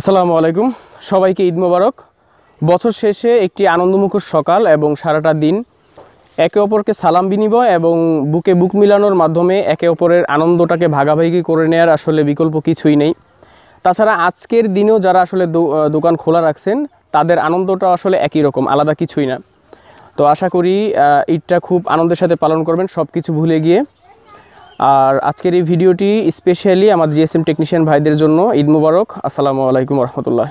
আসসালামু আলাইকুম সবাইকে ঈদ মোবারক বছর শেষে একটি আনন্দমুখর সকাল এবং সারাটা দিন একে অপরকে সালাম বিনিময় এবং বুকে বুক মিলানোর মাধ্যমে একে অপরের আনন্দটাকে ভাগাভাগি করে নেয়ার আসলে বিকল্প কিছুই নেই তাছাড়া আজকের দিনেও যারা আসলে দোকান খোলা রাখছেন তাদের আনন্দটা আসলে একই রকম আলাদা কিছুই না তো আশা করি ঈদটা খুব আনন্দের সাথে পালন করবেন সব কিছু ভুলে গিয়ে আর আজকের এই ভিডিওটি স্পেশালি আমাদের জিএসএম টেকনিশিয়ান ভাইদের জন্য ঈদ মুবারক আসসালামু আলাইকুম রহমতুল্লাহ